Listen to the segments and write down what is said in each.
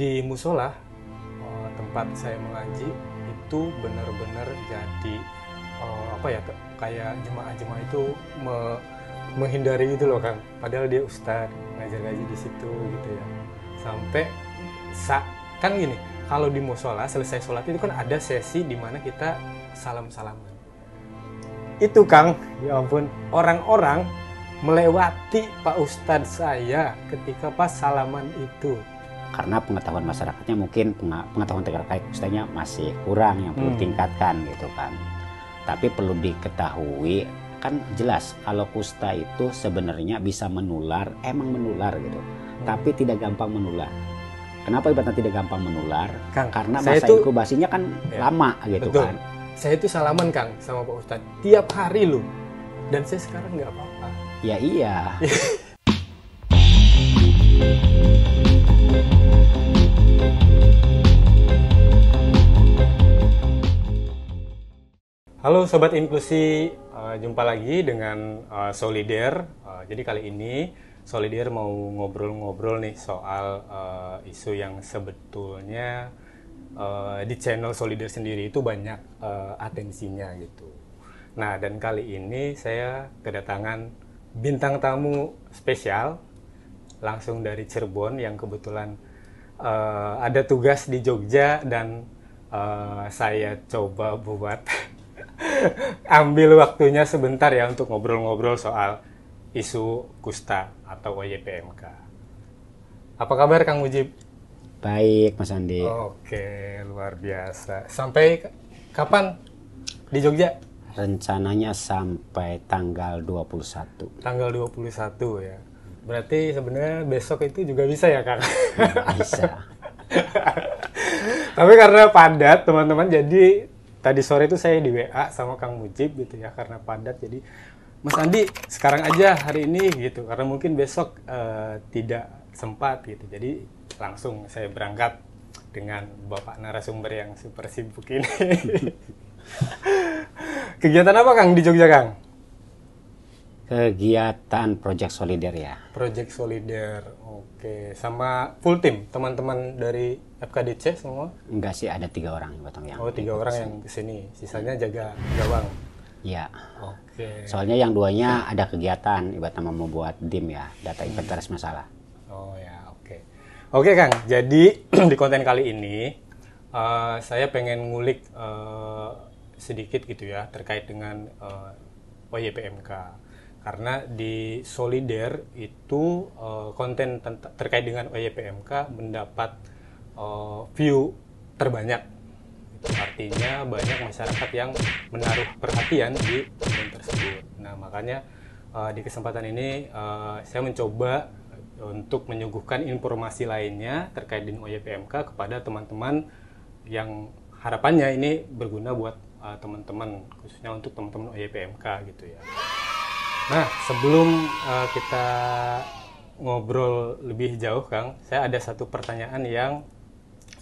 di musola eh, tempat saya mengaji itu benar-benar jadi eh, apa ya kayak jemaah-jemaah itu me menghindari itu loh kan padahal dia ustad ngajar ngaji di situ gitu ya sampai sa kan gini kalau di musola selesai sholat itu kan ada sesi dimana kita salam salaman itu kang ya ampun orang-orang melewati pak ustad saya ketika pas salaman itu karena pengetahuan masyarakatnya mungkin pengetahuan terkait istilahnya masih kurang yang perlu hmm. gitu kan. Tapi perlu diketahui kan jelas kalau kusta itu sebenarnya bisa menular, emang menular gitu. Hmm. Tapi tidak gampang menular. Kenapa ibaratnya tidak gampang menular? Kang, karena masa itu, inkubasinya kan ya, lama gitu betul. kan. Saya itu salaman Kang sama Pak Ustadz tiap hari loh. Dan saya sekarang nggak apa-apa. Ya iya. Halo Sobat Inklusi, uh, jumpa lagi dengan uh, eh, Solider. Uh, eh, jadi kali ini Solider mau ngobrol-ngobrol nih soal uh, isu yang sebetulnya uh, di channel Solider sendiri itu banyak uh, atensinya gitu. Nah dan kali ini saya kedatangan bintang tamu spesial langsung dari Cirebon yang kebetulan uh, ada tugas di Jogja dan uh, saya coba buat ambil waktunya sebentar ya untuk ngobrol-ngobrol soal isu Kusta atau Ojpmk. Apa kabar Kang Mujib? Baik, Mas Andi. Oke, luar biasa. Sampai kapan di Jogja? Rencananya sampai tanggal 21. Tanggal 21 ya. Berarti sebenarnya besok itu juga bisa ya, Kang? Bisa. Tapi karena padat, teman-teman, jadi tadi sore itu saya di WA sama Kang Mujib gitu ya karena padat jadi Mas Andi sekarang aja hari ini gitu karena mungkin besok uh, tidak sempat gitu jadi langsung saya berangkat dengan bapak narasumber yang super sibuk ini kegiatan apa Kang di Jogja Kang? kegiatan Project Solider ya. Project Solider, oke. Sama full team teman-teman dari FKDC semua? Enggak sih, ada tiga orang yang. Oh, tiga orang yang kesini. Sisanya jaga gawang. ya Oke. Soalnya yang duanya ada kegiatan mau membuat dim ya, data hmm. inventaris masalah. Oh ya, oke. Oke Kang, jadi di konten kali ini uh, saya pengen ngulik uh, sedikit gitu ya terkait dengan uh, eh, OYPMK. Oh iya, karena di Solider itu uh, konten terkait dengan OYPMK mendapat uh, view terbanyak. Itu artinya banyak masyarakat yang menaruh perhatian di konten tersebut. Nah, makanya uh, di kesempatan ini uh, saya mencoba untuk menyuguhkan informasi lainnya terkait dengan OYPMK kepada teman-teman yang harapannya ini berguna buat teman-teman uh, khususnya untuk teman-teman OYPMK gitu ya. Nah, sebelum uh, kita ngobrol lebih jauh, Kang, saya ada satu pertanyaan yang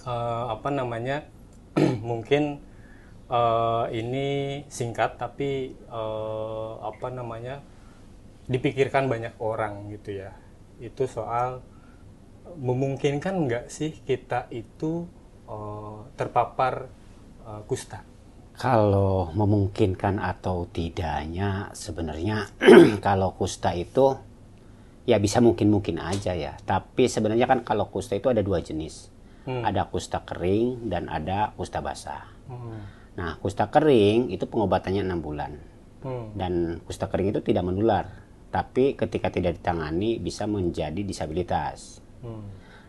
uh, apa namanya mungkin uh, ini singkat tapi uh, apa namanya dipikirkan banyak orang gitu ya. Itu soal memungkinkan nggak sih kita itu uh, terpapar uh, kusta? Kalau memungkinkan atau tidaknya sebenarnya kalau kusta itu ya bisa mungkin-mungkin aja ya. Tapi sebenarnya kan kalau kusta itu ada dua jenis. Hmm. Ada kusta kering dan ada kusta basah. Hmm. Nah, kusta kering itu pengobatannya enam bulan. Hmm. Dan kusta kering itu tidak menular. Tapi ketika tidak ditangani bisa menjadi disabilitas. Hmm.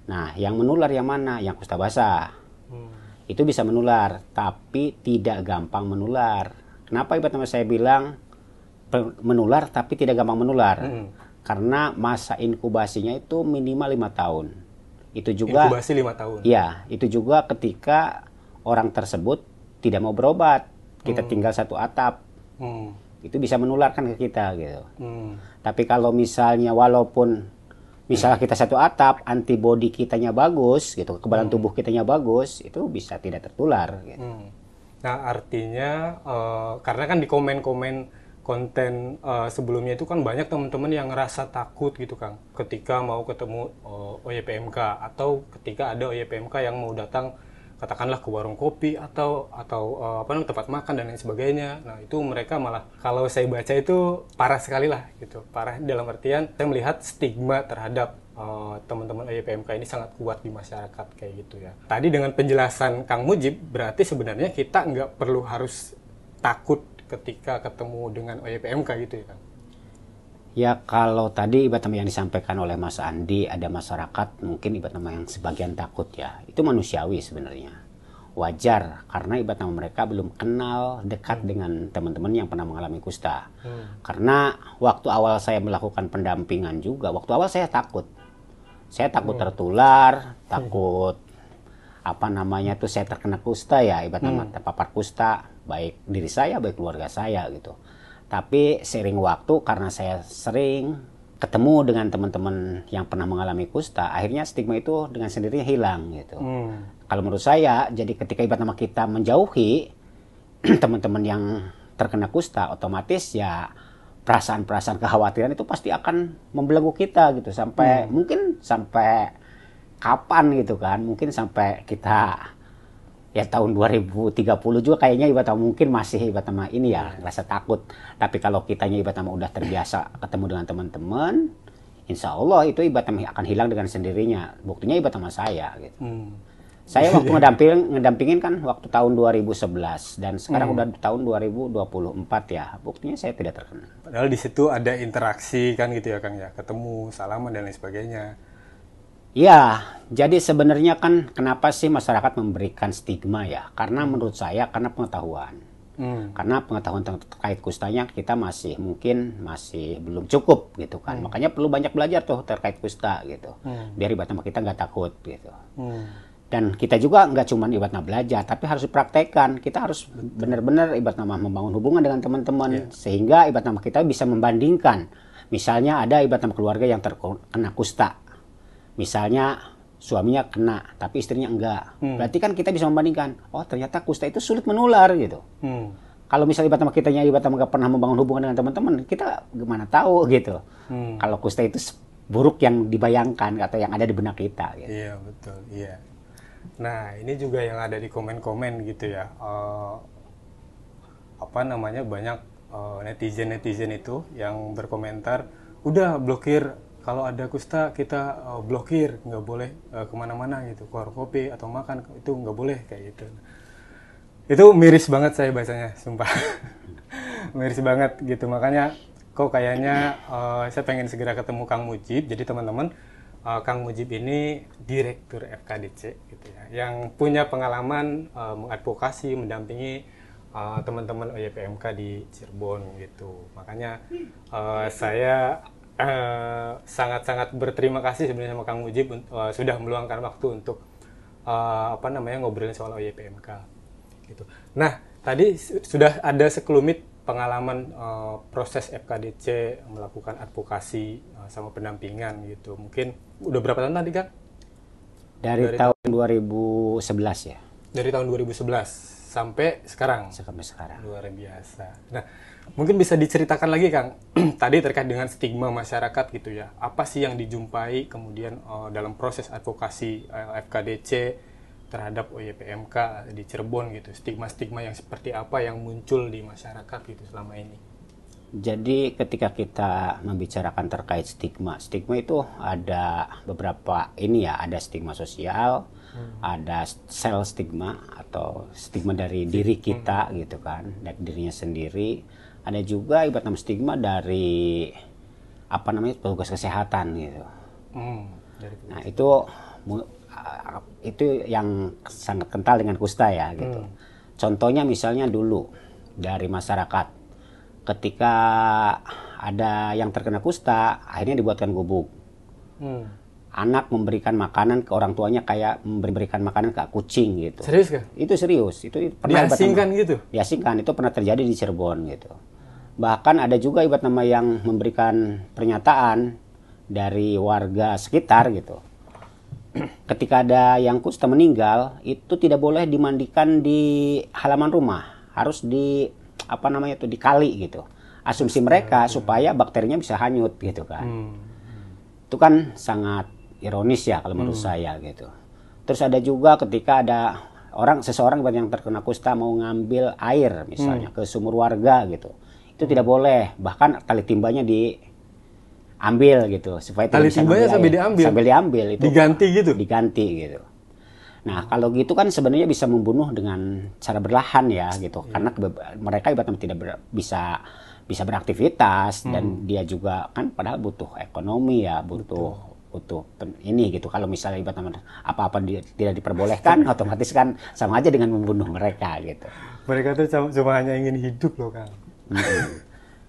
Nah, yang menular yang mana? Yang kusta basah. Hmm itu bisa menular, tapi tidak gampang menular. Kenapa teman saya bilang menular tapi tidak gampang menular? Hmm. Karena masa inkubasinya itu minimal lima tahun. Itu juga inkubasi lima tahun. Ya, itu juga ketika orang tersebut tidak mau berobat, kita hmm. tinggal satu atap. Hmm. Itu bisa menularkan ke kita gitu. Hmm. Tapi kalau misalnya walaupun misalnya kita satu atap antibodi kitanya bagus gitu kekebalan hmm. tubuh kitanya bagus itu bisa tidak tertular gitu. hmm. nah artinya uh, karena kan di komen-komen konten uh, sebelumnya itu kan banyak teman-teman yang ngerasa takut gitu Kang ketika mau ketemu uh, eh, OYPMK atau ketika ada OYPMK yang mau datang katakanlah ke warung kopi atau atau uh, apa namanya tempat makan dan lain sebagainya. Nah, itu mereka malah kalau saya baca itu parah sekali lah gitu. Parah dalam artian saya melihat stigma terhadap teman eh, teman-teman AYPMK ini sangat kuat di masyarakat kayak gitu ya. Tadi dengan penjelasan Kang Mujib berarti sebenarnya kita nggak perlu harus takut ketika ketemu dengan AYPMK gitu ya Kang? Ya kalau tadi ibarat yang disampaikan oleh Mas Andi ada masyarakat mungkin ibarat nama yang sebagian takut ya. Itu manusiawi sebenarnya. Wajar karena ibarat nama mereka belum kenal dekat hmm. dengan teman-teman yang pernah mengalami kusta. Hmm. Karena waktu awal saya melakukan pendampingan juga, waktu awal saya takut. Saya takut hmm. tertular, hmm. takut hmm. apa namanya itu saya terkena kusta ya, ibarat hmm. terpapar kusta, baik diri saya, baik keluarga saya gitu tapi sering waktu karena saya sering ketemu dengan teman-teman yang pernah mengalami kusta, akhirnya stigma itu dengan sendirinya hilang gitu. Hmm. Kalau menurut saya, jadi ketika ibarat nama kita menjauhi teman-teman yang terkena kusta, otomatis ya perasaan-perasaan kekhawatiran itu pasti akan membelenggu kita gitu sampai hmm. mungkin sampai kapan gitu kan, mungkin sampai kita ya tahun 2030 juga kayaknya ibatama mungkin masih ibatama ini ya rasa takut tapi kalau kitanya ibatama udah terbiasa ketemu dengan teman-teman insya Allah itu ibatama akan hilang dengan sendirinya buktinya ibatama sama saya gitu hmm. saya waktu ngedampingin, ngedampingin kan waktu tahun 2011 dan sekarang hmm. udah tahun 2024 ya buktinya saya tidak terkena padahal di situ ada interaksi kan gitu ya Kang ya ketemu salaman dan lain sebagainya Ya, jadi sebenarnya kan kenapa sih masyarakat memberikan stigma ya? Karena hmm. menurut saya karena pengetahuan. Hmm. Karena pengetahuan terkait kustanya kita masih mungkin masih belum cukup gitu kan. Hmm. Makanya perlu banyak belajar tuh terkait kusta gitu. Hmm. Biar ibadah nama kita nggak takut gitu. Hmm. Dan kita juga nggak cuma ibadah belajar, tapi harus dipraktekkan. Kita harus benar-benar ibadah nama membangun hubungan dengan teman-teman. Yeah. Sehingga ibadah nama kita bisa membandingkan. Misalnya ada ibadah nama keluarga yang terkena kusta Misalnya suaminya kena, tapi istrinya enggak. Hmm. Berarti kan kita bisa membandingkan, oh ternyata kusta itu sulit menular gitu. Hmm. Kalau misalnya ibarat kita nyari ibarat sama nggak pernah membangun hubungan dengan teman-teman, kita gimana tahu gitu. Hmm. Kalau kusta itu buruk yang dibayangkan atau yang ada di benak kita. Gitu. Iya betul, iya. Nah ini juga yang ada di komen-komen gitu ya. Uh, apa namanya banyak eh, netizen-netizen uh, netizen -netizen itu yang berkomentar, udah blokir kalau ada kusta kita uh, blokir nggak boleh uh, kemana-mana gitu keluar kopi atau makan itu nggak boleh kayak gitu itu miris banget saya bacanya sumpah miris banget gitu makanya kok kayaknya uh, saya pengen segera ketemu Kang Mujib jadi teman-teman uh, Kang Mujib ini direktur FKDC gitu ya yang punya pengalaman uh, mengadvokasi mendampingi teman-teman uh, OYPMK di Cirebon gitu makanya uh, saya Eh, sangat-sangat uh, berterima kasih sebenarnya sama Kang Mujib uh, eh, sudah meluangkan waktu untuk uh, apa namanya ngobrolin soal OYPMK gitu. Nah, tadi sudah ada sekelumit pengalaman uh, proses FKDC melakukan advokasi uh, sama pendampingan gitu. Mungkin udah berapa tahun tadi, Kang? Dari, Dari tahun 2011 ya. Dari tahun 2011 sampai sekarang. Sampai sekarang. Luar biasa. Nah, mungkin bisa diceritakan lagi Kang, tadi terkait dengan stigma masyarakat gitu ya. Apa sih yang dijumpai kemudian uh, dalam proses advokasi eh, FKDC terhadap OYPMK di Cirebon gitu. Stigma-stigma yang seperti apa yang muncul di masyarakat gitu selama ini? Jadi ketika kita membicarakan terkait stigma, stigma itu ada beberapa ini ya, ada stigma sosial, hmm. ada sel stigma atau stigma dari diri kita gitu kan dari dirinya sendiri ada juga ibarat stigma dari apa namanya petugas kesehatan gitu hmm. nah itu itu yang sangat kental dengan kusta ya gitu hmm. contohnya misalnya dulu dari masyarakat ketika ada yang terkena kusta akhirnya dibuatkan gubuk hmm anak memberikan makanan ke orang tuanya kayak memberikan makanan ke kucing gitu. Serius kan? Itu serius. Itu pernah diasingkan gitu. Diasingkan itu pernah terjadi di Cirebon gitu. Bahkan ada juga ibarat nama yang memberikan pernyataan dari warga sekitar gitu. Ketika ada yang kusta meninggal, itu tidak boleh dimandikan di halaman rumah, harus di apa namanya itu dikali gitu. Asumsi mereka supaya bakterinya bisa hanyut gitu kan. Hmm. Itu kan sangat ironis ya kalau menurut hmm. saya gitu. Terus ada juga ketika ada orang seseorang yang terkena kusta mau ngambil air misalnya hmm. ke sumur warga gitu. Itu hmm. tidak boleh, bahkan tali timbanya diambil gitu supaya tali timbanya sambil diambil. Sambil diambil itu diganti gitu. Diganti gitu. Nah, kalau gitu kan sebenarnya bisa membunuh dengan cara berlahan ya gitu. Hmm. Karena mereka ibaratnya tidak ber bisa bisa beraktivitas hmm. dan dia juga kan padahal butuh ekonomi ya, butuh Betul untuk ini gitu kalau misalnya ibarat apa-apa di, tidak diperbolehkan otomatis kan sama aja dengan membunuh mereka gitu mereka tuh cuma, cuma hanya ingin hidup loh kang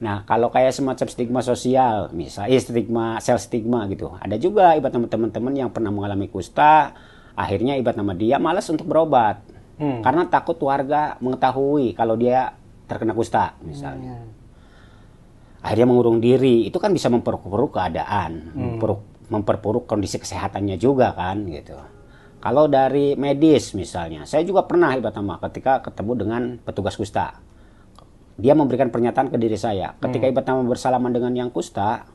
nah kalau kayak semacam stigma sosial misalnya eh, stigma sel stigma gitu ada juga ibarat teman-teman yang pernah mengalami kusta akhirnya ibarat nama dia malas untuk berobat hmm. karena takut warga mengetahui kalau dia terkena kusta misalnya hmm. akhirnya mengurung diri itu kan bisa memperkeruh keadaan hmm. memperkeruh memperburuk kondisi kesehatannya juga kan gitu. Kalau dari medis misalnya, saya juga pernah Ibatama ketika ketemu dengan petugas kusta. Dia memberikan pernyataan ke diri saya, ketika hmm. Ibatama bersalaman dengan yang kusta,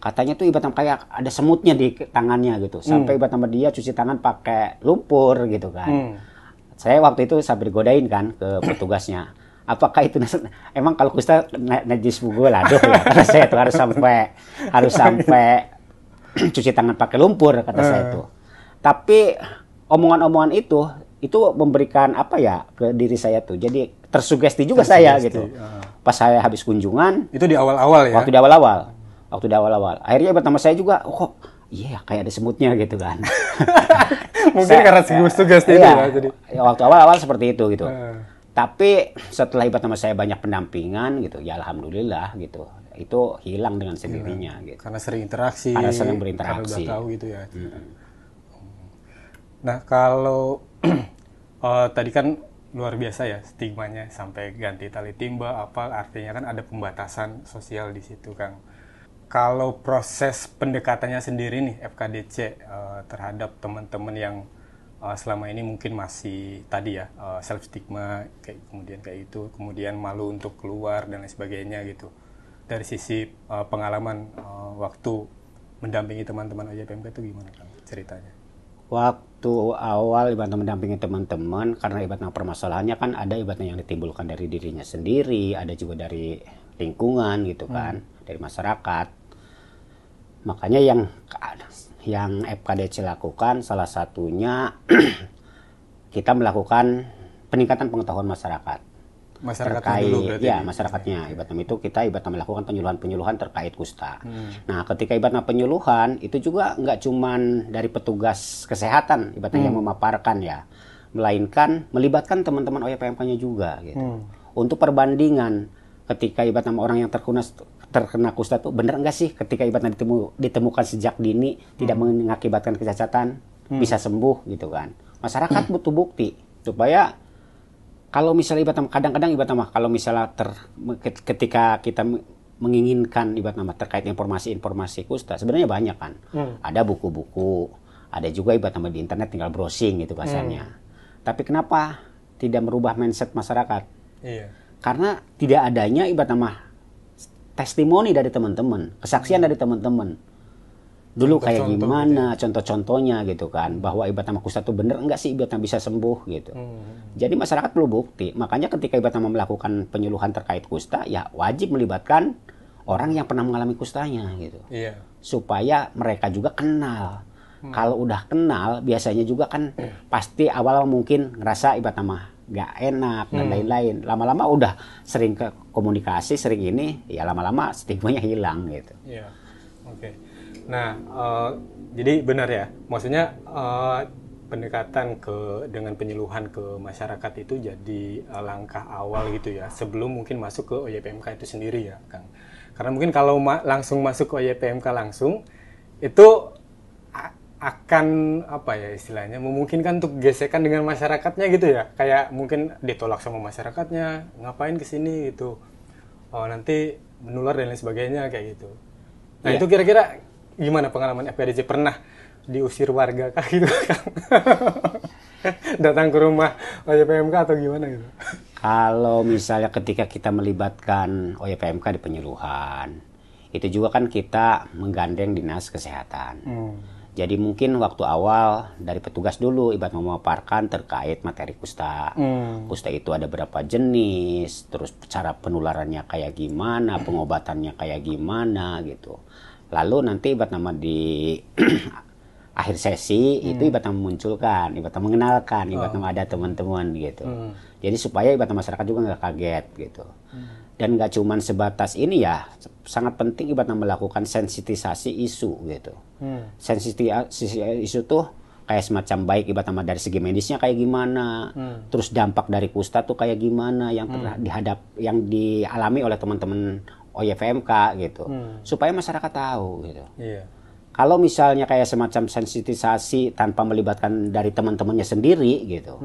katanya tuh Ibatama kayak ada semutnya di tangannya gitu. Hmm. Sampai hmm. Ibatama dia cuci tangan pakai lumpur gitu kan. Hmm. Saya waktu itu sampai godain kan ke petugasnya apakah itu emang kalau kusta najis bugul aduh ya karena saya tuh harus sampai harus sampai cuci tangan pakai lumpur kata uh. saya itu. Eh. Tapi omongan-omongan itu itu memberikan apa ya ke diri saya tuh. Jadi tersugesti juga tersugesti, saya gitu. Uh. Pas saya habis kunjungan. Itu di awal-awal ya. Waktu di awal-awal. Waktu di awal-awal. Akhirnya pertama saya juga, oh iya yeah, kayak ada semutnya gitu kan. Mungkin saya, karena segugus tugas iya, itu ya. Jadi. Ya, waktu awal-awal seperti itu gitu. Uh. Tapi setelah ibadah sama saya banyak pendampingan gitu, ya alhamdulillah gitu itu hilang dengan sendirinya hilang. gitu. Karena sering interaksi. Karena sering berinteraksi. Karena tahu gitu ya. Hmm. Nah kalau uh, tadi kan luar biasa ya stigmanya sampai ganti tali timba apa artinya kan ada pembatasan sosial di situ Kang. Kalau proses pendekatannya sendiri nih FKDC uh, eh, terhadap teman-teman yang uh, selama ini mungkin masih tadi ya uh, self stigma kayak kemudian kayak itu kemudian malu untuk keluar dan lain sebagainya gitu dari sisi uh, pengalaman uh, waktu mendampingi teman-teman OJPMK itu gimana kan ceritanya? Waktu awal ibadah mendampingi teman-teman karena ibadah permasalahannya kan ada ibadah yang ditimbulkan dari dirinya sendiri, ada juga dari lingkungan gitu hmm. kan, dari masyarakat. Makanya yang yang FKDC lakukan salah satunya kita melakukan peningkatan pengetahuan masyarakat masyarakat terkait dulu ya masyarakatnya Ibatnam itu kita Ibatnam melakukan penyuluhan-penyuluhan terkait kusta. Hmm. Nah, ketika Ibatnam penyuluhan itu juga nggak cuma dari petugas kesehatan Ibatnam hmm. yang memaparkan ya, melainkan melibatkan teman-teman OYPMK-nya juga gitu. Hmm. Untuk perbandingan ketika Ibatnam orang yang terkena terkena kusta itu benar nggak sih ketika ibatnya ditemu, ditemukan sejak dini hmm. tidak mengakibatkan kecacatan hmm. bisa sembuh gitu kan masyarakat hmm. butuh bukti supaya kalau misalnya ibadah nama kadang-kadang ibadah nama kalau misalnya ter, ketika kita menginginkan ibadah nama terkait informasi-informasi kusta sebenarnya banyak kan hmm. ada buku-buku ada juga ibadah nama di internet tinggal browsing gitu bahasanya hmm. tapi kenapa tidak merubah mindset masyarakat iya. karena tidak adanya ibadah nama testimoni dari teman-teman kesaksian hmm. dari teman-teman dulu Contoh kayak gitu. gimana contoh-contohnya gitu kan bahwa ibadah makus satu itu benar enggak sih ibadah bisa sembuh gitu hmm, hmm, hmm. jadi masyarakat perlu bukti makanya ketika ibadah melakukan penyuluhan terkait kusta ya wajib melibatkan orang yang pernah mengalami kustanya gitu yeah. supaya mereka juga kenal hmm. kalau udah kenal biasanya juga kan hmm. pasti awal mungkin ngerasa ibadah mah nggak enak hmm. dan lain-lain lama-lama udah sering ke komunikasi sering ini ya lama-lama stigma nya hilang gitu yeah. okay Nah, uh, jadi benar ya, maksudnya uh, pendekatan ke dengan penyuluhan ke masyarakat itu jadi uh, langkah awal gitu ya, sebelum mungkin masuk ke OYPMK itu sendiri ya, Kang. Karena mungkin kalau ma langsung masuk ke OYPMK langsung itu akan apa ya istilahnya memungkinkan untuk gesekan dengan masyarakatnya gitu ya kayak mungkin ditolak sama masyarakatnya ngapain kesini gitu oh nanti menular dan lain sebagainya kayak gitu nah yeah. itu kira-kira gimana pengalaman FPDJ pernah diusir warga kah gitu kan? datang ke rumah OJPMK atau gimana gitu kalau misalnya ketika kita melibatkan OJPMK di penyuluhan itu juga kan kita menggandeng dinas kesehatan hmm. jadi mungkin waktu awal dari petugas dulu ibarat memaparkan terkait materi kusta hmm. kusta itu ada berapa jenis terus cara penularannya kayak gimana pengobatannya kayak gimana gitu Lalu nanti ibarat nama di akhir sesi hmm. itu ibarat nama munculkan, ibarat mengenalkan, ibarat oh. ada teman-teman gitu. Hmm. Jadi supaya ibarat masyarakat juga nggak kaget gitu. Hmm. Dan nggak cuma sebatas ini ya, sangat penting ibarat melakukan sensitisasi isu gitu. Hmm. Sensitisasi isu tuh kayak semacam baik ibarat dari segi medisnya kayak gimana, hmm. terus dampak dari kusta tuh kayak gimana yang hmm. dihadap yang dialami oleh teman-teman OYFMK oh iya, gitu hmm. supaya masyarakat tahu gitu yeah. kalau misalnya kayak semacam sensitisasi tanpa melibatkan dari teman-temannya sendiri gitu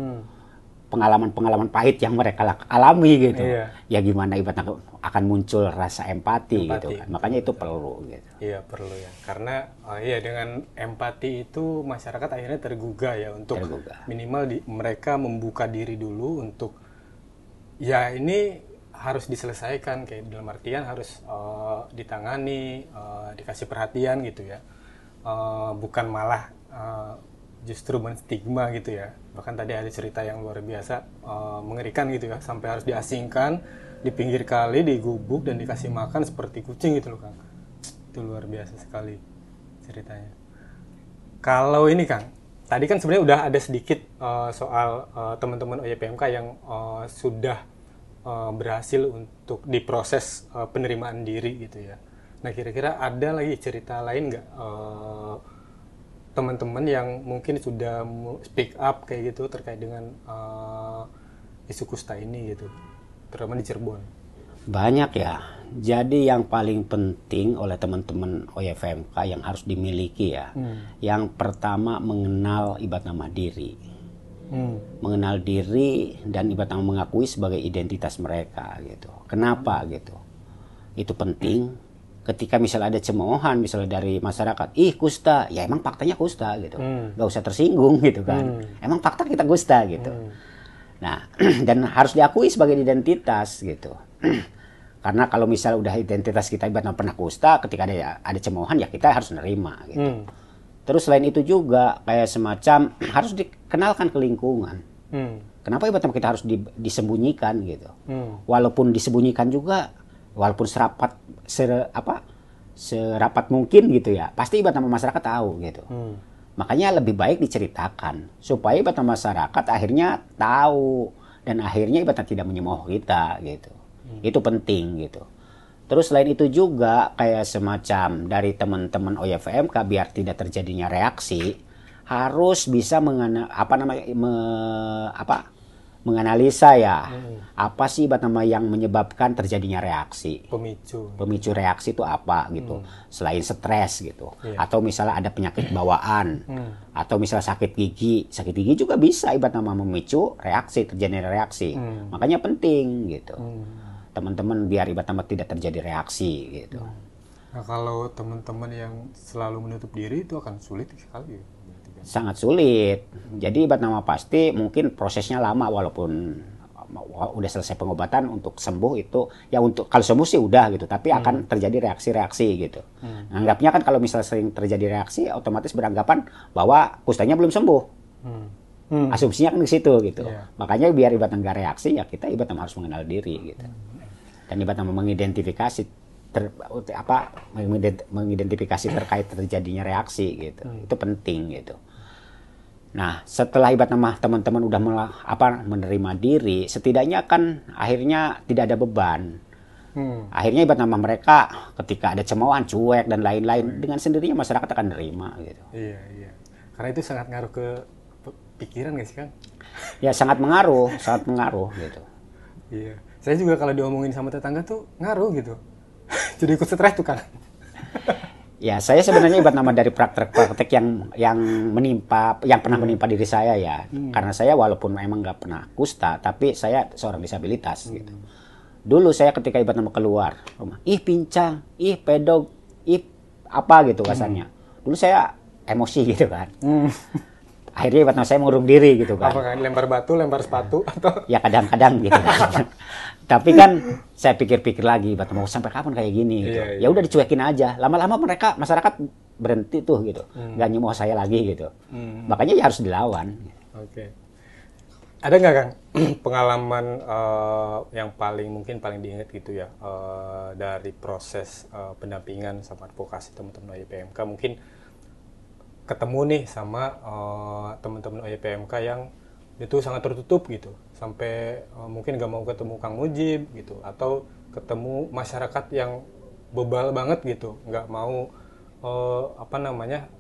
pengalaman hmm. pengalaman-pengalaman pahit yang mereka alami gitu yeah. ya gimana ibaratnya akan muncul rasa empati, gitu empati. gitu kan makanya itu perlu gitu iya perlu ya karena oh, iya dengan empati itu masyarakat akhirnya tergugah ya untuk tergugah. minimal di, mereka membuka diri dulu untuk ya ini harus diselesaikan kayak dalam artian harus uh, ditangani uh, dikasih perhatian gitu ya uh, bukan malah uh, justru menstigma gitu ya bahkan tadi ada cerita yang luar biasa uh, mengerikan gitu ya sampai harus diasingkan di pinggir kali di gubuk dan dikasih makan seperti kucing gitu loh kang itu luar biasa sekali ceritanya kalau ini kang tadi kan sebenarnya udah ada sedikit uh, soal uh, teman-teman OJPMK yang uh, sudah Eh, berhasil untuk diproses uh, penerimaan diri gitu ya. Nah kira-kira ada lagi cerita lain nggak teman eh, teman-teman yang mungkin sudah speak up kayak gitu terkait dengan uh, isu kusta ini gitu, terutama di Cirebon? Banyak ya. Jadi yang paling penting oleh teman-teman OYFMK yang harus dimiliki ya, hmm. yang pertama mengenal ibat nama diri hmm. mengenal diri dan ibarat mengakui sebagai identitas mereka gitu. Kenapa gitu? Itu penting. Ketika misalnya ada cemoohan misalnya dari masyarakat, ih kusta, ya emang faktanya kusta gitu, hmm. Gak usah tersinggung gitu kan. Hmm. Emang fakta kita kusta gitu. Hmm. Nah dan harus diakui sebagai identitas gitu. Karena kalau misalnya udah identitas kita ibaratnya pernah kusta, ketika ada ada cemoohan ya kita harus nerima gitu. Hmm Terus selain itu juga kayak semacam harus dikenalkan ke lingkungan. Hmm. Kenapa ibaratnya kita harus di, disembunyikan gitu? Hmm. Walaupun disembunyikan juga, walaupun serapat ser, apa serapat mungkin gitu ya, pasti ibaratnya masyarakat tahu gitu. Hmm. Makanya lebih baik diceritakan supaya ibaratnya masyarakat akhirnya tahu dan akhirnya ibaratnya tidak menyemoh kita gitu. Hmm. Itu penting gitu. Terus selain itu juga kayak semacam dari teman-teman OYFMK biar tidak terjadinya reaksi harus bisa mengana, apa namanya me, apa menganalisa ya hmm. apa sih bat nama yang menyebabkan terjadinya reaksi pemicu pemicu reaksi itu apa gitu hmm. selain stres gitu yeah. atau misalnya ada penyakit bawaan hmm. atau misalnya sakit gigi sakit gigi juga bisa ibat nama memicu reaksi terjadinya reaksi hmm. makanya penting gitu hmm teman-teman biar ibarat tambah tidak terjadi reaksi gitu. Hmm. Nah, kalau teman-teman yang selalu menutup diri itu akan sulit sekali ya. Sangat sulit. Jadi ibarat nama pasti mungkin prosesnya lama walaupun udah selesai pengobatan untuk sembuh itu ya untuk kalau sembuh sih udah gitu tapi hmm. akan terjadi reaksi-reaksi gitu hmm. anggapnya kan kalau misalnya sering terjadi reaksi otomatis beranggapan bahwa kustanya belum sembuh hmm. Hmm. asumsinya kan ke situ gitu yeah. makanya biar ibarat nggak reaksi ya kita ibarat harus mengenal diri gitu hmm ini dalam mengidentifikasi ter, apa mengidentifikasi terkait terjadinya reaksi gitu hmm. itu penting gitu nah setelah ibat nama teman-teman udah melah, apa menerima diri setidaknya kan akhirnya tidak ada beban hmm. akhirnya ibat nama mereka ketika ada cemoohan cuek dan lain-lain hmm. dengan sendirinya masyarakat akan nerima gitu iya iya karena itu sangat ngaruh ke pikiran gak sih kang ya sangat mengaruh sangat mengaruh gitu iya saya juga kalau diomongin sama tetangga tuh ngaruh gitu jadi ikut stres tuh kan Ya, saya sebenarnya ibarat nama dari praktek-praktek yang yang menimpa, yang pernah iya. menimpa diri saya ya. Hmm. Karena saya walaupun memang nggak pernah kusta, tapi saya seorang disabilitas hmm. gitu. Dulu saya ketika ibarat nama keluar rumah, ih pincang, ih pedog, ih apa gitu hmm. rasanya. Hmm. Dulu saya emosi gitu kan. Hmm akhirnya ibaratnya saya mengurung diri gitu kan. Apakah lempar batu, lempar sepatu atau? Ya kadang-kadang gitu. Kan. Tapi kan saya pikir-pikir lagi, ibaratnya mau oh, sampai kapan kayak gini iya, gitu. Yeah, yeah. Ya udah dicuekin aja. Lama-lama mereka masyarakat berhenti tuh gitu, hmm. nggak saya lagi gitu. Hmm. Makanya ya harus dilawan. Oke. Okay. Ada nggak kang pengalaman uh, yang paling mungkin paling diingat gitu ya uh, dari proses uh, pendampingan sama advokasi teman-teman IPMK mungkin? ketemu nih sama uh, eh, teman-teman OYPMK yang itu sangat tertutup gitu sampai uh, mungkin gak mau ketemu Kang Mujib gitu atau ketemu masyarakat yang bebal banget gitu nggak mau uh, apa namanya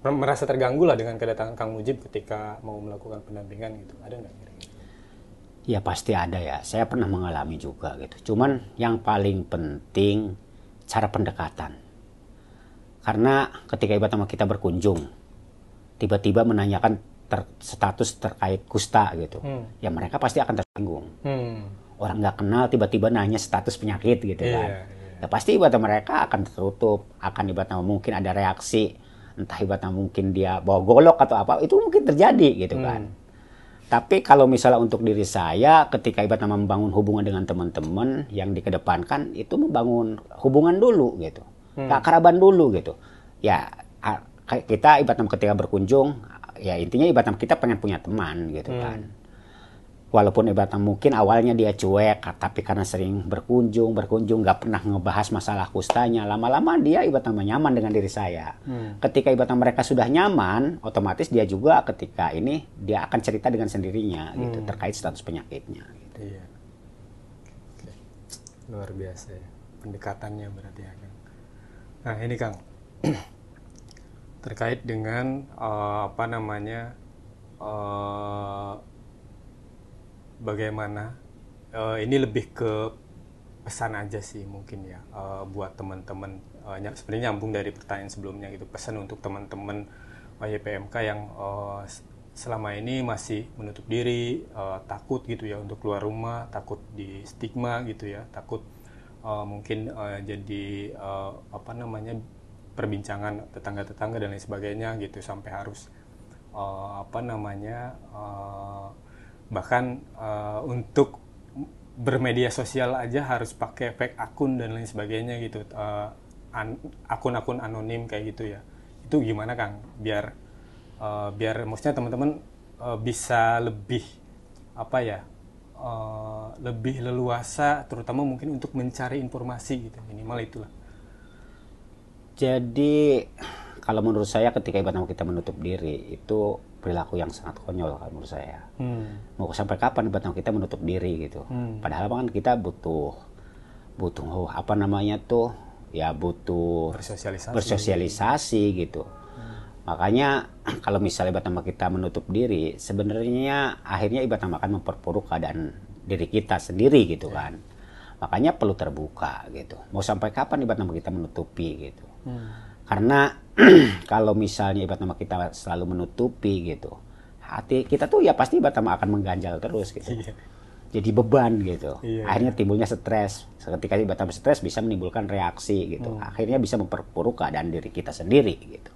merasa terganggu lah dengan kedatangan Kang Mujib ketika mau melakukan pendampingan gitu ada nggak Ya pasti ada ya. Saya pernah mengalami juga gitu. Cuman yang paling penting cara pendekatan karena ketika ibadah kita berkunjung, tiba-tiba menanyakan ter, status terkait kusta gitu, hmm. ya mereka pasti akan tersinggung. Hmm. Orang nggak kenal tiba-tiba nanya status penyakit gitu yeah, kan, yeah. ya pasti ibadah mereka akan tertutup, akan ibadah mungkin ada reaksi, entah ibadah mungkin dia bawa golok atau apa, itu mungkin terjadi gitu hmm. kan. Tapi kalau misalnya untuk diri saya, ketika ibadah membangun hubungan dengan teman-teman yang dikedepankan, itu membangun hubungan dulu gitu hmm. karaban dulu gitu. Ya kita ibaratnya ketika berkunjung, ya intinya ibaratnya kita pengen punya teman gitu hmm. kan. Walaupun ibaratnya mungkin awalnya dia cuek, tapi karena sering berkunjung, berkunjung, nggak pernah ngebahas masalah kustanya, lama-lama dia ibaratnya nyaman dengan diri saya. Hmm. Ketika ibaratnya mereka sudah nyaman, otomatis dia juga ketika ini dia akan cerita dengan sendirinya gitu, hmm. gitu terkait status penyakitnya. Gitu. Iya. Luar biasa ya pendekatannya berarti ya kan? Nah, ini Kang. Terkait dengan uh, apa namanya uh, bagaimana uh, ini lebih ke pesan aja sih mungkin ya uh, buat teman-teman uh, sebenarnya nyambung dari pertanyaan sebelumnya gitu pesan untuk teman-teman YPMK yang uh, selama ini masih menutup diri uh, takut gitu ya untuk keluar rumah takut di stigma gitu ya takut uh, mungkin uh, jadi uh, apa namanya perbincangan tetangga-tetangga dan lain sebagainya gitu sampai harus uh, apa namanya uh, bahkan uh, untuk bermedia sosial aja harus pakai fake akun dan lain sebagainya gitu uh, an akun-akun anonim kayak gitu ya itu gimana kang biar uh, biar maksudnya teman-teman uh, bisa lebih apa ya Eh, lebih leluasa terutama mungkin untuk mencari informasi gitu minimal itulah jadi kalau menurut saya ketika ibadah kita menutup diri itu perilaku yang sangat konyol kalau menurut saya hmm. mau sampai kapan ibadah kita menutup diri gitu hmm. padahal kan kita butuh butuh oh, apa namanya tuh ya butuh bersosialisasi, bersosialisasi gitu Makanya kalau misalnya ibadah tambah kita menutup diri, sebenarnya akhirnya ibadah tambah akan memperburuk keadaan diri kita sendiri gitu ya. kan. Makanya perlu terbuka gitu. Mau sampai kapan ibadah tambah kita menutupi gitu. Hmm. Karena kalau misalnya ibadah tambah kita selalu menutupi gitu, hati kita tuh ya pasti ibadah tambah akan mengganjal terus gitu. Iya. Jadi beban gitu. Iya, iya, akhirnya timbulnya stres. Ketika ibadah stres bisa menimbulkan reaksi gitu. Hmm. Akhirnya bisa memperburuk keadaan diri kita sendiri gitu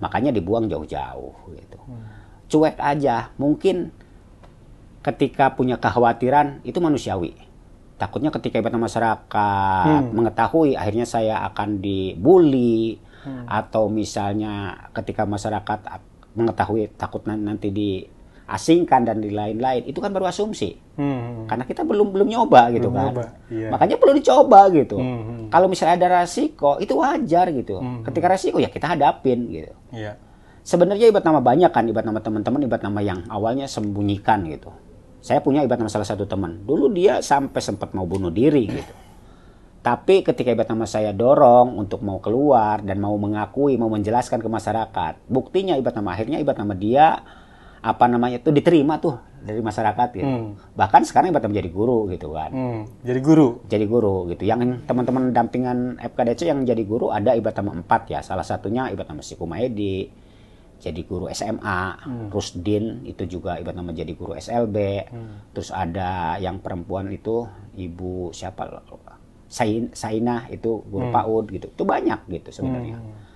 makanya dibuang jauh-jauh gitu cuek aja mungkin ketika punya kekhawatiran itu manusiawi takutnya ketika ibadah masyarakat hmm. mengetahui akhirnya saya akan dibully hmm. atau misalnya ketika masyarakat mengetahui takut nanti di asingkan dan lain-lain itu kan baru asumsi hmm, hmm. karena kita belum belum nyoba gitu belum kan nyoba. Iya. makanya perlu dicoba gitu hmm, hmm. kalau misalnya ada resiko itu wajar gitu hmm. hmm. ketika resiko ya kita hadapin gitu yeah. sebenarnya ibat nama banyak kan ibat nama teman-teman ibat nama yang awalnya sembunyikan gitu saya punya ibat nama salah satu teman dulu dia sampai sempat mau bunuh diri gitu tapi ketika ibat nama saya dorong untuk mau keluar dan mau mengakui mau menjelaskan ke masyarakat buktinya ibat nama akhirnya ibat nama dia apa namanya itu diterima tuh dari masyarakat gitu. Hmm. Bahkan sekarang ibaratnya menjadi guru gitu kan. Hmm. Jadi guru. Jadi guru gitu. Yang teman-teman dampingan FKDC yang jadi guru ada ibat nama empat ya. Salah satunya ibat nama si Kumaydi jadi guru SMA, hmm. Rusdin itu juga ibat nama jadi guru SLB. Hmm. Terus ada yang perempuan itu Ibu siapa Sain, Saina itu guru hmm. PAUD gitu. Itu banyak gitu sebenarnya. Hmm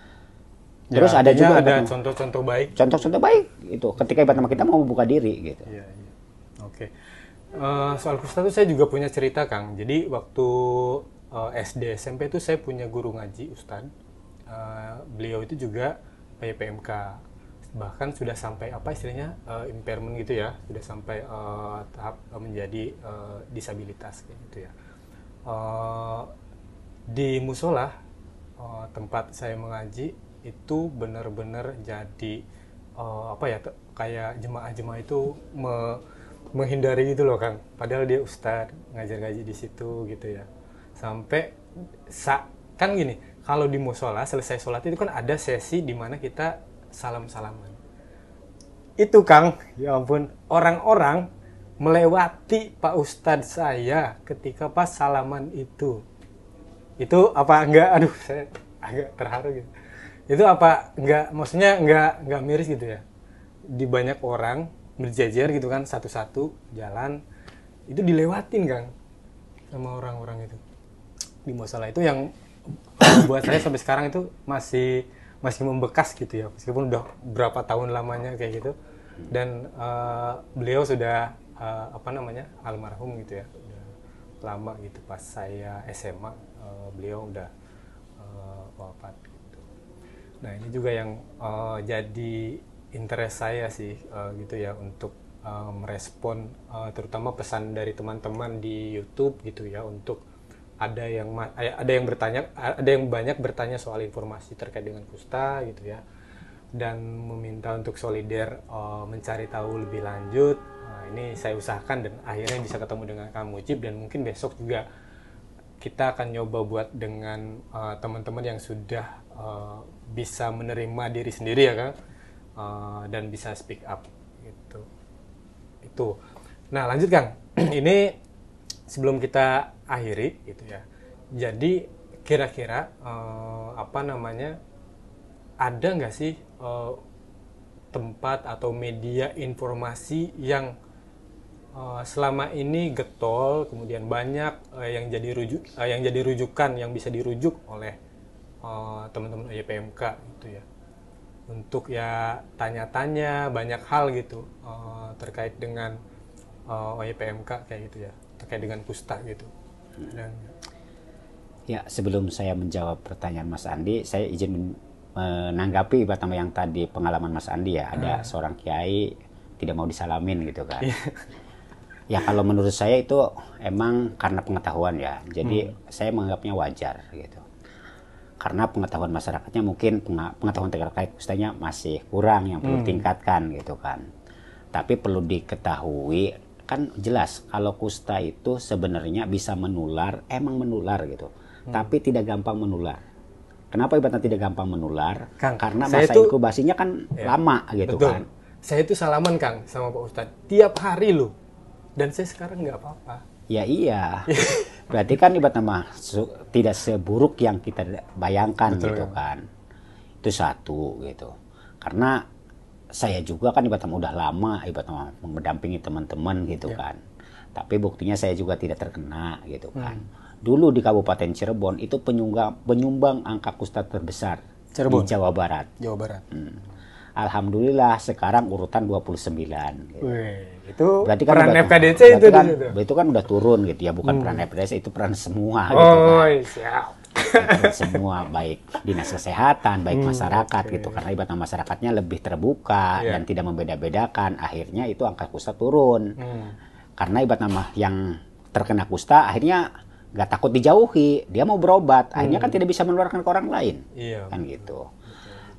Ya, Terus ya, ada juga ada contoh-contoh baik. Contoh-contoh baik itu ketika ibarat nama kita mau buka diri gitu. Iya, iya. Oke. Okay. Uh, eh, soal kursus itu saya juga punya cerita Kang. Jadi waktu uh, eh, SD SMP itu saya punya guru ngaji ustad Uh, eh, beliau itu juga PPMK bahkan sudah sampai apa istilahnya uh, impairment gitu ya sudah sampai uh, tahap menjadi uh, disabilitas gitu ya uh, di musola uh, tempat saya mengaji itu benar-benar jadi uh, apa ya kayak jemaah-jemaah itu me menghindari itu loh Kang. Padahal dia ustad ngajar ngaji di situ gitu ya. Sampai sa kan gini, kalau di musola selesai sholat itu kan ada sesi di mana kita salam-salaman. Itu Kang, ya ampun, orang-orang melewati Pak Ustad saya ketika pas salaman itu. Itu apa enggak? Aduh, saya agak terharu gitu itu apa nggak maksudnya nggak nggak miris gitu ya di banyak orang berjajar gitu kan satu-satu jalan itu dilewatin kang sama orang-orang itu di masalah itu yang buat saya sampai sekarang itu masih masih membekas gitu ya meskipun udah berapa tahun lamanya kayak gitu dan uh, beliau sudah uh, apa namanya almarhum gitu ya udah lama gitu pas saya SMA uh, eh, beliau udah uh, wafat Nah ini juga yang uh, jadi interest saya sih uh, gitu ya untuk uh, merespon uh, terutama pesan dari teman-teman di YouTube gitu ya untuk ada yang ada yang bertanya ada yang banyak bertanya soal informasi terkait dengan kusta gitu ya dan meminta untuk solider uh, mencari tahu lebih lanjut nah, ini saya usahakan dan akhirnya bisa ketemu dengan Kang Mujib dan mungkin besok juga kita akan nyoba buat dengan teman-teman uh, teman -teman yang sudah uh, bisa menerima diri sendiri ya kan uh, dan bisa speak up itu itu nah lanjut kang ini sebelum kita akhiri gitu ya jadi kira-kira uh, apa namanya ada nggak sih uh, tempat atau media informasi yang uh, selama ini getol kemudian banyak uh, yang jadi rujuk uh, yang jadi rujukan yang bisa dirujuk oleh teman eh, teman-teman YPMK gitu ya untuk ya tanya-tanya banyak hal gitu uh, terkait dengan uh, kayak gitu ya terkait dengan kusta gitu hmm. dan ya sebelum saya menjawab pertanyaan Mas Andi saya izin menanggapi pertama yang tadi pengalaman Mas Andi ya ada hmm. seorang kiai tidak mau disalamin gitu kan iya. ya kalau menurut saya itu emang karena pengetahuan ya jadi hmm. saya menganggapnya wajar gitu karena pengetahuan masyarakatnya mungkin pengetahuan terkait ustanya masih kurang yang perlu hmm. tingkatkan gitu kan. Tapi perlu diketahui kan jelas kalau kusta itu sebenarnya bisa menular, emang menular gitu. Hmm. Tapi tidak gampang menular. Kenapa ibaratnya tidak gampang menular? Kang, Karena masa itu, inkubasinya kan ya, lama gitu betul. kan. Saya itu salaman Kang sama Pak Ustadz tiap hari loh. Dan saya sekarang nggak apa-apa. Ya iya. berarti kan ibat nama tidak seburuk yang kita bayangkan Betul, gitu ya. kan itu satu gitu karena saya juga kan ibarat udah lama ibarat mendampingi teman-teman gitu ya. kan tapi buktinya saya juga tidak terkena gitu hmm. kan dulu di Kabupaten Cirebon itu penyumbang penyumbang angka kusta terbesar Cirebon. di Jawa Barat Jawa Barat hmm. Alhamdulillah sekarang urutan 29 gitu. Wih, itu berarti kan peran udah, FKDC berarti itu, kan, itu. itu kan udah turun gitu ya, bukan hmm. peran FKDC itu peran semua gitu oh, gitu kan. Siap. semua baik dinas kesehatan, baik hmm, masyarakat okay. gitu karena ibaratnya masyarakatnya lebih terbuka yeah. dan tidak membeda-bedakan. Akhirnya itu angka kusta turun. Hmm. Karena ibaratnya nama yang terkena kusta akhirnya nggak takut dijauhi, dia mau berobat. Akhirnya kan hmm. kan tidak bisa menularkan ke orang lain. Iya. Kan gitu.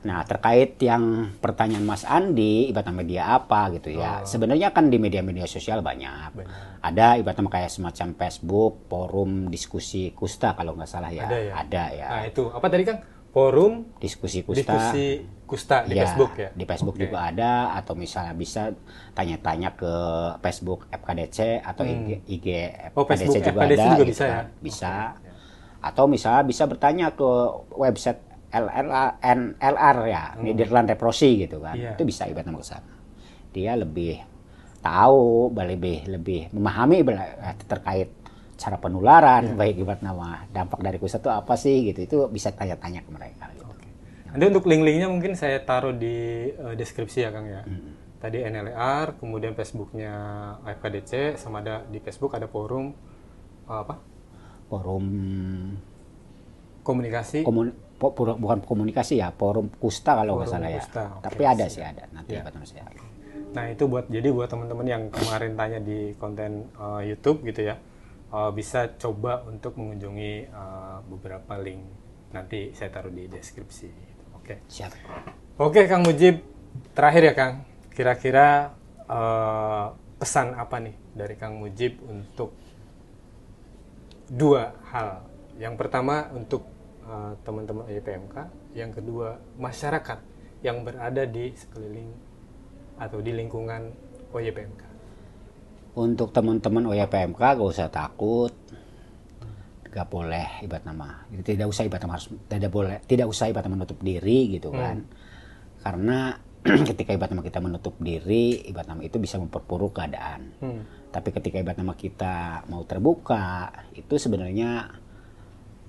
Nah, terkait yang pertanyaan Mas Andi, ibatan media apa gitu ya. Oh. Sebenarnya kan di media-media sosial banyak. Benar. Ada ibatan kayak semacam Facebook, forum diskusi Kusta kalau nggak salah ya. Ada ya. Ada ya. Nah, itu apa tadi Kang? Forum diskusi Kusta. Diskusi Kusta di ya, Facebook ya. Di Facebook okay. juga ada atau misalnya bisa tanya-tanya ke Facebook FKDC atau hmm. IG, IG oh, FKDC Facebook juga FKDC ada. Juga gitu bisa kan. Ya? Bisa. Okay. Atau misalnya bisa bertanya ke website LR ya hmm. Nederland Reprosi gitu kan yeah. itu bisa ibarat ke sana dia lebih tahu lebih lebih memahami eh, terkait cara penularan yeah. baik ibarat nama dampak dari kusta itu apa sih gitu itu bisa tanya-tanya ke mereka gitu. nanti untuk link-linknya mungkin saya taruh di uh, deskripsi ya Kang ya hmm. tadi NLR kemudian Facebooknya FKDC sama ada di Facebook ada forum uh, apa forum komunikasi Komun bukan komunikasi ya forum kusta kalau nggak salah ya. kusta. ya okay. tapi ada sih ada nanti yeah. ketemu saya nah itu buat jadi buat teman-teman yang kemarin tanya di konten uh, YouTube gitu ya uh, bisa coba untuk mengunjungi uh, beberapa link nanti saya taruh di deskripsi gitu, oke okay. siap oke okay, Kang Mujib terakhir ya Kang kira-kira uh, pesan apa nih dari Kang Mujib untuk dua hal yang pertama untuk Eh, teman-teman uh, IPMK, yang kedua masyarakat yang berada di sekeliling atau di lingkungan OYPMK. Untuk teman-teman OYPMK gak usah takut, gak boleh ibat nama. tidak usah ibat nama harus tidak boleh, tidak usah ibat nama menutup diri gitu hmm. kan. Karena ketika ibat nama kita menutup diri, ibat nama itu bisa memperpuruk keadaan. Hmm. Tapi ketika ibat nama kita mau terbuka, itu sebenarnya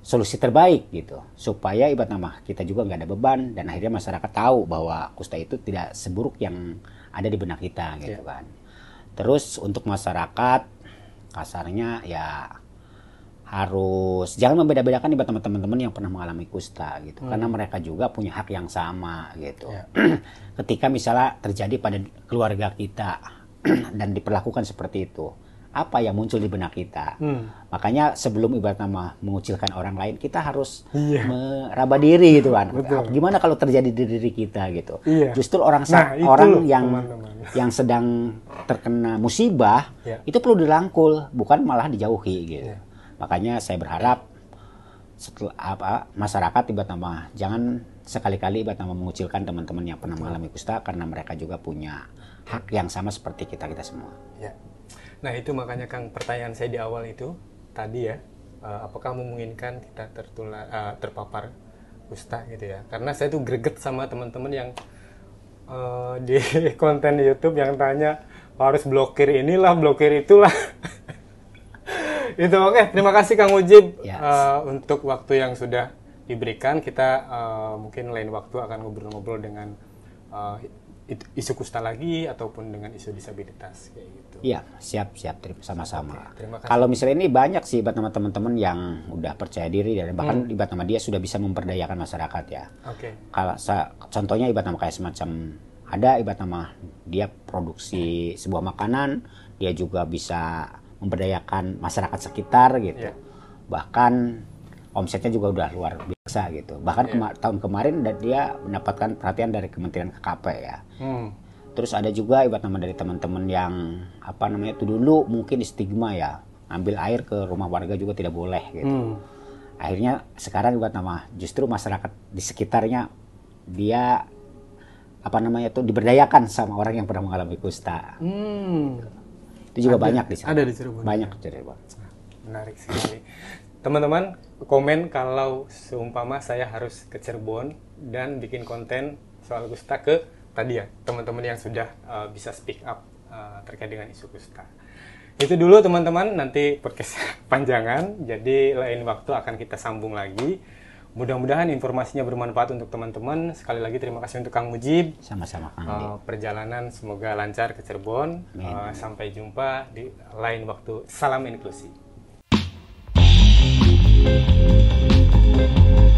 solusi terbaik gitu supaya ibarat nama kita juga nggak ada beban dan akhirnya masyarakat tahu bahwa kusta itu tidak seburuk yang ada di benak kita gitu yeah. kan terus untuk masyarakat kasarnya ya harus jangan membeda-bedakan buat teman-teman yang pernah mengalami kusta gitu hmm. karena mereka juga punya hak yang sama gitu yeah. Iya. ketika misalnya terjadi pada keluarga kita dan diperlakukan seperti itu apa yang muncul di benak kita. Hmm. Makanya sebelum ibarat nama mengucilkan orang lain, kita harus yeah. meraba diri gitu kan. Betul. Gimana kalau terjadi di diri kita gitu. Yeah. Justru orang nah, orang yang teman -teman. yang sedang terkena musibah yeah. itu perlu dirangkul, bukan malah dijauhi gitu. Yeah. Makanya saya berharap setelah apa masyarakat ibarat nama jangan sekali-kali ibarat nama mengucilkan teman-teman yang pernah mengalami kusta karena mereka juga punya hak yang sama seperti kita kita semua. Yeah. Nah itu makanya Kang pertanyaan saya di awal itu tadi ya, uh, apakah memungkinkan kita tertular uh, eh, terpapar kusta gitu ya? Karena saya tuh greget sama teman-teman yang uh, di konten YouTube yang tanya harus blokir inilah, blokir itulah. itu oke. Okay. Terima kasih Kang Ujib yes. uh, untuk waktu yang sudah diberikan. Kita uh, mungkin lain waktu akan ngobrol-ngobrol dengan uh, isu kusta lagi ataupun dengan isu disabilitas kayak gitu. Iya, siap, siap, sama-sama. Kalau misalnya ini banyak sih buat nama teman-teman yang udah percaya diri dan bahkan hmm. ibat nama dia sudah bisa memperdayakan masyarakat ya. Oke. Okay. Kalau contohnya ibat nama kayak semacam ada ibat nama dia produksi hmm. sebuah makanan, dia juga bisa memperdayakan masyarakat sekitar gitu. Yeah. Bahkan omsetnya juga udah luar biasa gitu. Bahkan yeah. kema tahun kemarin dia mendapatkan perhatian dari Kementerian KKP ya. Hmm terus ada juga ibarat nama dari teman-teman yang apa namanya itu dulu mungkin stigma ya ambil air ke rumah warga juga tidak boleh gitu hmm. akhirnya sekarang ibarat nama justru masyarakat di sekitarnya dia apa namanya itu diberdayakan sama orang yang pernah mengalami kusta hmm. itu juga ada, banyak di sana ada di Cirebon banyak di Cirebon menarik sih teman-teman komen kalau seumpama saya harus ke Cirebon dan bikin konten soal kusta ke tadi ya teman-teman yang sudah uh, bisa speak up uh, terkait dengan isu kusta. Itu dulu teman-teman, nanti podcast panjangan, jadi lain waktu akan kita sambung lagi. Mudah-mudahan informasinya bermanfaat untuk teman-teman. Sekali lagi terima kasih untuk Kang Mujib. Sama-sama Kang. Uh, perjalanan semoga lancar ke Cirebon. Uh, sampai jumpa di lain waktu. Salam inklusi. thank you